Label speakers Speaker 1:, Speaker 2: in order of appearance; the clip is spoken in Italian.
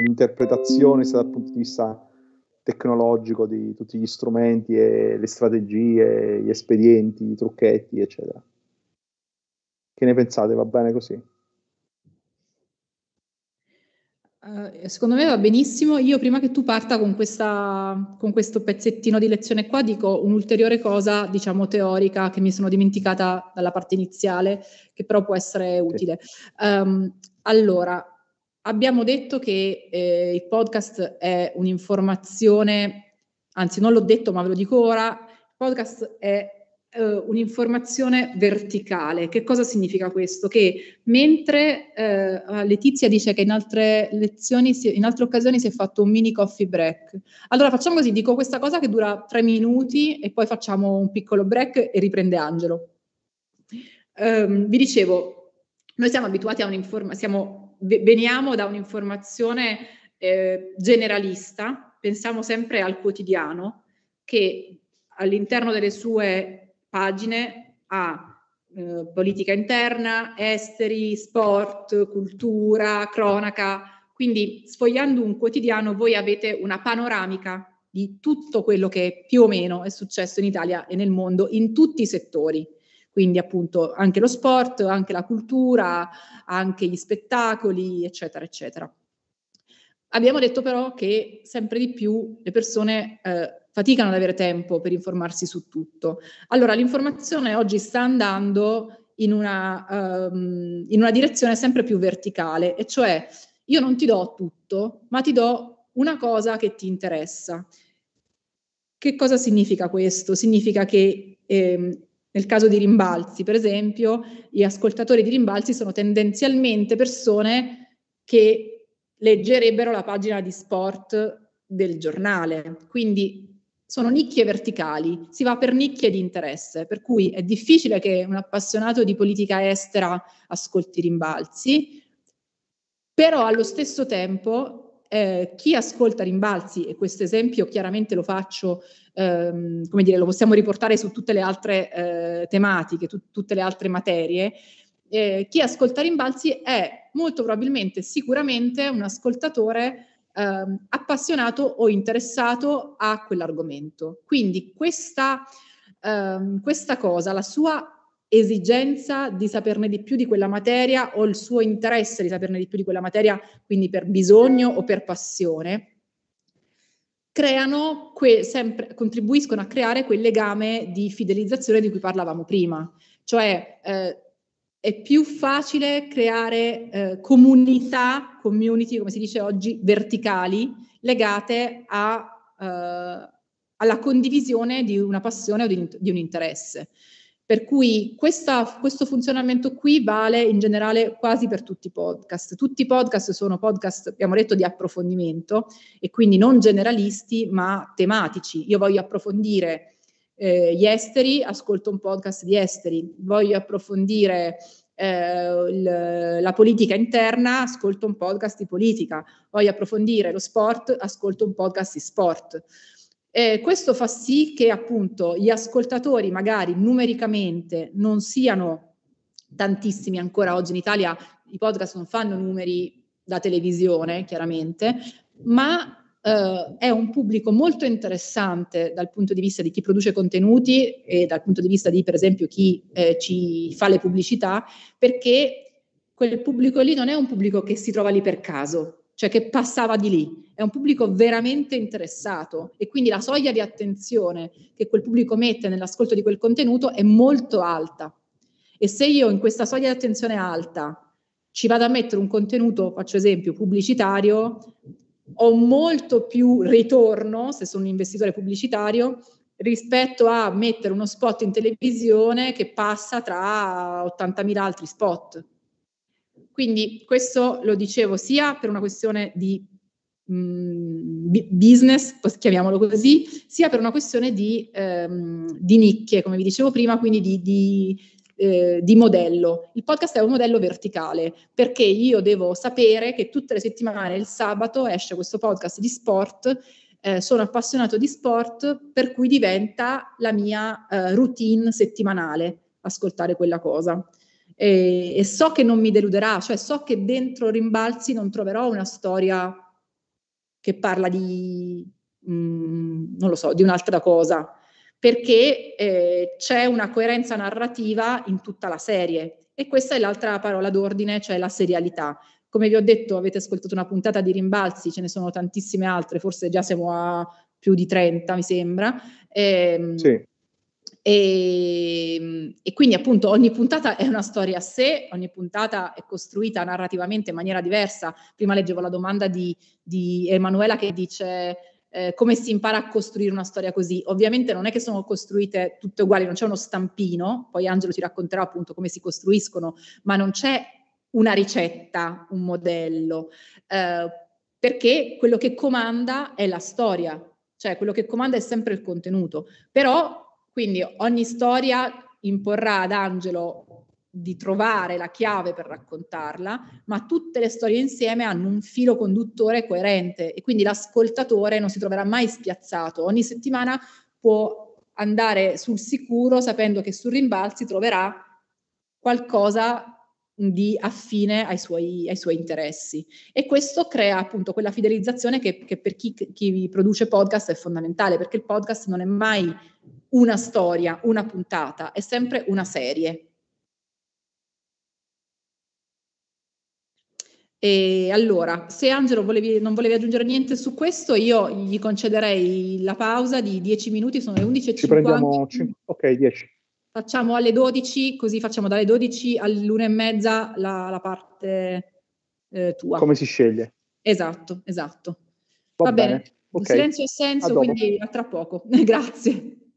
Speaker 1: l'interpretazione sia dal punto di vista tecnologico di tutti gli strumenti e le strategie, gli espedienti, i trucchetti, eccetera. Che ne pensate? Va bene così? Uh, secondo me va benissimo. Io prima che tu parta con, questa, con questo pezzettino di lezione qua dico un'ulteriore cosa, diciamo, teorica che mi sono dimenticata dalla parte iniziale, che però può essere utile. Sì. Um, ehm, allora, Abbiamo detto che eh, il podcast è un'informazione, anzi non l'ho detto ma ve lo dico ora, il podcast è Uh, un'informazione verticale. Che cosa significa questo? Che mentre uh, Letizia dice che in altre lezioni, si, in altre occasioni si è fatto un mini coffee break, allora facciamo così, dico questa cosa che dura tre minuti e poi facciamo un piccolo break e riprende Angelo. Um, vi dicevo, noi siamo abituati a un'informazione, siamo veniamo da un'informazione eh, generalista, pensiamo sempre al quotidiano, che all'interno delle sue pagine ha eh, politica interna, esteri, sport, cultura, cronaca. Quindi sfogliando un quotidiano voi avete una panoramica di tutto quello che più o meno è successo in Italia e nel mondo in tutti i settori. Quindi appunto anche lo sport, anche la cultura, anche gli spettacoli, eccetera, eccetera. Abbiamo detto però che sempre di più le persone eh, faticano ad avere tempo per informarsi su tutto. Allora l'informazione oggi sta andando in una, um, in una direzione sempre più verticale, e cioè io non ti do tutto, ma ti do una cosa che ti interessa. Che cosa significa questo? Significa che ehm, nel caso di rimbalzi, per esempio, gli ascoltatori di rimbalzi sono tendenzialmente persone che leggerebbero la pagina di sport del giornale, quindi sono nicchie verticali, si va per nicchie di interesse, per cui è difficile che un appassionato di politica estera ascolti rimbalzi, però allo stesso tempo eh, chi ascolta rimbalzi, e questo esempio chiaramente lo faccio, ehm, come dire, lo possiamo riportare su tutte le altre eh, tematiche, tu- tutte le altre materie, eh, chi ascolta rimbalzi è molto probabilmente, sicuramente, un ascoltatore ehm, appassionato o interessato a quell'argomento. Quindi questa, ehm, questa cosa, la sua esigenza di saperne di più di quella materia o il suo interesse di saperne di più di quella materia, quindi per bisogno o per passione, creano que- sempre, contribuiscono a creare quel legame di fidelizzazione di cui parlavamo prima. Cioè eh, è più facile creare eh, comunità, community, come si dice oggi, verticali, legate a, eh, alla condivisione di una passione o di, di un interesse. Per cui questa, questo funzionamento qui vale in generale quasi per tutti i podcast. Tutti i podcast sono podcast, abbiamo detto, di approfondimento e quindi non generalisti ma tematici. Io voglio approfondire eh, gli esteri, ascolto un podcast di esteri. Voglio approfondire eh, il, la politica interna, ascolto un podcast di politica. Voglio approfondire lo sport, ascolto un podcast di sport. Eh, questo fa sì che appunto gli ascoltatori magari numericamente non siano tantissimi ancora oggi in Italia, i podcast non fanno numeri da televisione chiaramente, ma eh, è un pubblico molto interessante dal punto di vista di chi produce contenuti e dal punto di vista di per esempio chi eh, ci fa le pubblicità, perché quel pubblico lì non è un pubblico che si trova lì per caso, cioè che passava di lì. È un pubblico veramente interessato e quindi la soglia di attenzione che quel pubblico mette nell'ascolto di quel contenuto è molto alta. E se io in questa soglia di attenzione alta ci vado a mettere un contenuto, faccio esempio, pubblicitario, ho molto più ritorno se sono un investitore pubblicitario rispetto a mettere uno spot in televisione che passa tra 80.000 altri spot. Quindi questo lo dicevo sia per una questione di mm, business, chiamiamolo così, sia per una questione di, ehm, di nicchie, come vi dicevo prima, quindi di, di, eh, di, modello. Il podcast è un modello verticale, perché io devo sapere che tutte le settimane, il sabato, esce questo podcast di sport, eh, sono appassionato di sport, per cui diventa la mia eh, routine settimanale ascoltare quella cosa e, e so che non mi deluderà, cioè so che dentro rimbalzi non troverò una storia che parla di, mh, mm, non lo so, di un'altra cosa, perché eh, c'è una coerenza narrativa in tutta la serie e questa è l'altra parola d'ordine, cioè la serialità. Come vi ho detto, avete ascoltato una puntata di rimbalzi, ce ne sono tantissime altre, forse già siamo a più di 30, mi sembra. E, ehm, sì. E, ehm, e, quindi appunto ogni puntata è una storia a sé, ogni puntata è costruita narrativamente in maniera diversa. Prima leggevo la domanda di, di Emanuela che dice eh, come si impara a costruire una storia così. Ovviamente non è che sono costruite tutte uguali, non c'è uno stampino, poi Angelo ti racconterà appunto come si costruiscono, ma non c'è una ricetta, un modello, eh, perché quello che comanda è la storia, cioè quello che comanda è sempre il contenuto. Però quindi ogni storia imporrà ad Angelo di trovare la chiave per raccontarla, ma tutte le storie insieme hanno un filo conduttore coerente e quindi l'ascoltatore non si troverà mai spiazzato. Ogni settimana può andare sul sicuro sapendo che sul rimbalzi troverà qualcosa di affine ai suoi, ai suoi interessi. E questo crea appunto quella fidelizzazione che, che per chi, chi produce podcast è fondamentale, perché il podcast non è mai una storia, una puntata, è sempre una serie. E allora, se Angelo volevi, non volevi aggiungere niente su questo, io gli concederei la pausa di 10 minuti, sono le 11.50. Ci prendiamo, 5, ok, 10. Facciamo alle 12, così facciamo dalle 12 all'una e mezza la, la parte eh, tua. Come si sceglie? Esatto, esatto. Va, Va bene. bene. Okay. Silenzio e senso, quindi a tra poco. Grazie.